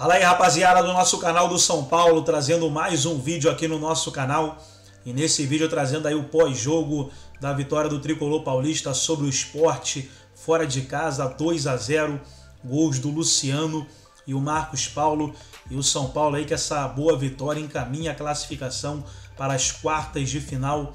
Fala aí rapaziada do nosso canal do São Paulo, trazendo mais um vídeo aqui no nosso canal. E nesse vídeo trazendo aí o pós-jogo da vitória do Tricolor Paulista sobre o esporte, fora de casa, 2 a 0 gols do Luciano e o Marcos Paulo. E o São Paulo aí que essa boa vitória encaminha a classificação para as quartas de final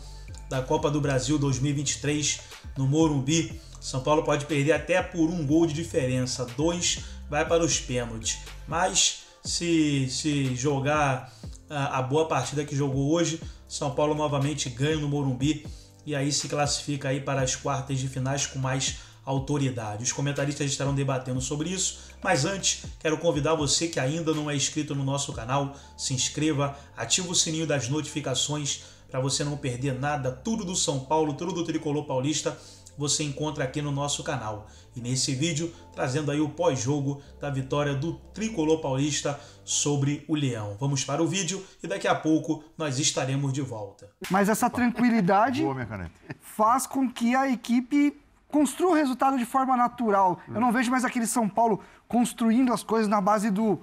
da Copa do Brasil 2023 no Morumbi. São Paulo pode perder até por um gol de diferença, dois vai para os pênaltis. Mas se, se jogar a, a boa partida que jogou hoje, São Paulo novamente ganha no Morumbi e aí se classifica aí para as quartas de finais com mais autoridade. Os comentaristas estarão debatendo sobre isso, mas antes quero convidar você que ainda não é inscrito no nosso canal, se inscreva, ative o sininho das notificações para você não perder nada, tudo do São Paulo, tudo do Tricolor Paulista você encontra aqui no nosso canal. E nesse vídeo, trazendo aí o pós-jogo da vitória do tricolor paulista sobre o Leão. Vamos para o vídeo e daqui a pouco nós estaremos de volta. Mas essa tranquilidade Boa, faz com que a equipe construa o resultado de forma natural. Hum. Eu não vejo mais aquele São Paulo construindo as coisas na base do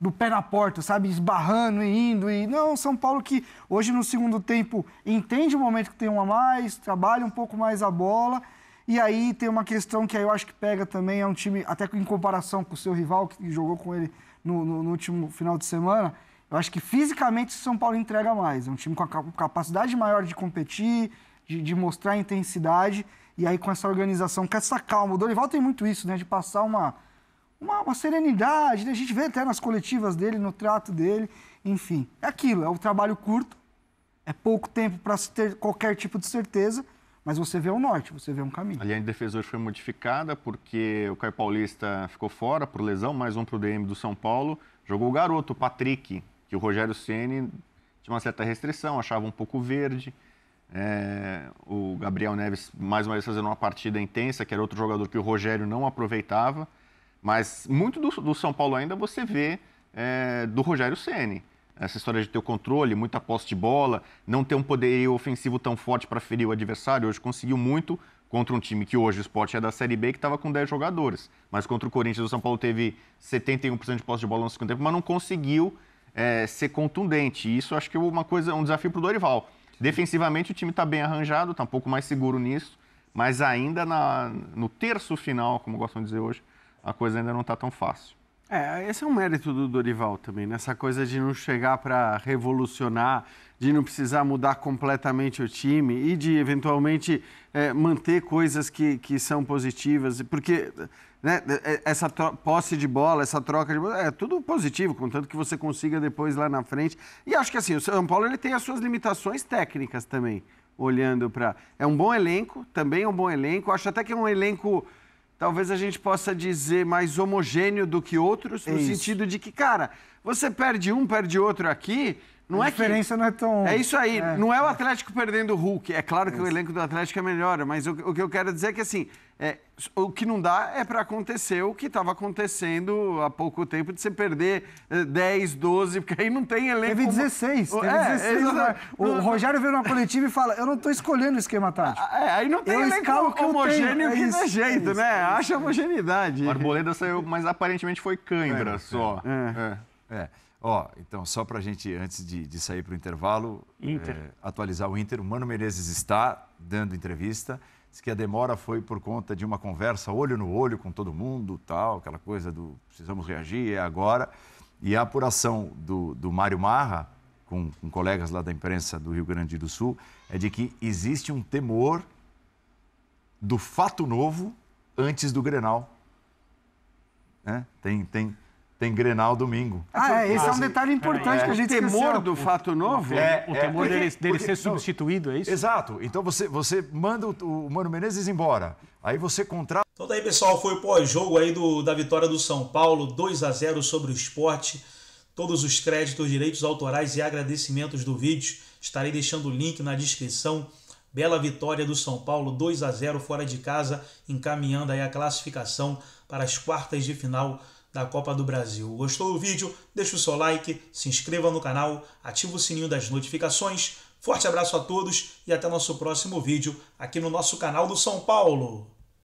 do pé na porta, sabe? Esbarrando e indo. E... Não, São Paulo que hoje no segundo tempo entende o momento que tem um a mais, trabalha um pouco mais a bola. E aí tem uma questão que eu acho que pega também, é um time, até em comparação com o seu rival, que jogou com ele no, no, no último final de semana, eu acho que fisicamente o São Paulo entrega mais. É um time com a capacidade maior de competir, de, de mostrar intensidade. E aí com essa organização, com essa calma. O Dorival tem muito isso, né? De passar uma uma, uma serenidade, né? a gente vê até nas coletivas dele, no trato dele, enfim. É aquilo, é o um trabalho curto, é pouco tempo para se ter qualquer tipo de certeza, mas você vê o norte, você vê um caminho. A linha de defensores foi modificada porque o Caio Paulista ficou fora por lesão, mais um para o DM do São Paulo. Jogou o garoto, o Patrick, que o Rogério Ceni tinha uma certa restrição, achava um pouco verde. É, o Gabriel Neves, mais uma vez, fazendo uma partida intensa, que era outro jogador que o Rogério não aproveitava. Mas muito do, do São Paulo ainda você vê é, do Rogério Ceni essa história de ter o controle, muita posse de bola, não ter um poder ofensivo tão forte para ferir o adversário. Hoje conseguiu muito contra um time que hoje o esporte é da Série B, que estava com 10 jogadores. Mas contra o Corinthians, o São Paulo teve 71% de posse de bola no segundo tempo, mas não conseguiu é, ser contundente. Isso acho que é uma coisa, um desafio para o Dorival. Defensivamente, o time está bem arranjado, está um pouco mais seguro nisso, mas ainda na, no terço final, como gostam de dizer hoje, a coisa ainda não está tão fácil. É, esse é um mérito do Dorival também, nessa né? coisa de não chegar para revolucionar, de não precisar mudar completamente o time e de eventualmente é, manter coisas que, que são positivas, porque né, é, essa posse de bola, essa troca de bola, é tudo positivo, contanto que você consiga depois lá na frente. E acho que assim, o São Paulo ele tem as suas limitações técnicas também, olhando para. É um bom elenco, também é um bom elenco, acho até que é um elenco talvez a gente possa dizer mais homogêneo do que outros, no Isso. sentido de que, cara, você perde um, perde outro aqui, não a é diferença que... não é tão. É isso aí. É. Não é o Atlético perdendo o Hulk. É claro que o elenco do Atlético é melhor, mas o, o que eu quero dizer é que assim. É, o que não dá é para acontecer o que estava acontecendo há pouco tempo de você perder 10, eh, 12, porque aí não tem elenco. Teve 16. Teve é, 16 né? o Rogério veio na coletiva e fala: Eu não estou escolhendo o esquema tático. É, aí não tem eu elenco homogêneo que é dá é jeito, né? É Acha homogeneidade. O Arboleda saiu, mas aparentemente foi cãibra só. é. é. Ó, então, só para a gente, antes de, de sair para o intervalo, é, atualizar o Inter. O Mano Menezes está dando entrevista. Diz que a demora foi por conta de uma conversa olho no olho com todo mundo, tal, aquela coisa do precisamos reagir, é agora. E a apuração do, do Mário Marra, com, com colegas lá da imprensa do Rio Grande do Sul, é de que existe um temor do fato novo antes do Grenal. Né? Tem, tem, tem Grenal domingo. Ah, é, esse ah, é um detalhe importante é, que a gente temor esqueceu. do fato novo? É, o temor é, porque, dele, dele porque, ser substituído, é isso? Exato. Então você, você manda o, o Mano Menezes embora. Aí você contrata. Então daí, tá pessoal, foi o pós-jogo aí do, da vitória do São Paulo, 2 a 0 sobre o esporte. Todos os créditos, direitos autorais e agradecimentos do vídeo. Estarei deixando o link na descrição. Bela vitória do São Paulo, 2 a 0 fora de casa, encaminhando aí a classificação para as quartas de final da Copa do Brasil. Gostou do vídeo? Deixe o seu like, se inscreva no canal, ativa o sininho das notificações. Forte abraço a todos e até nosso próximo vídeo aqui no nosso canal do São Paulo.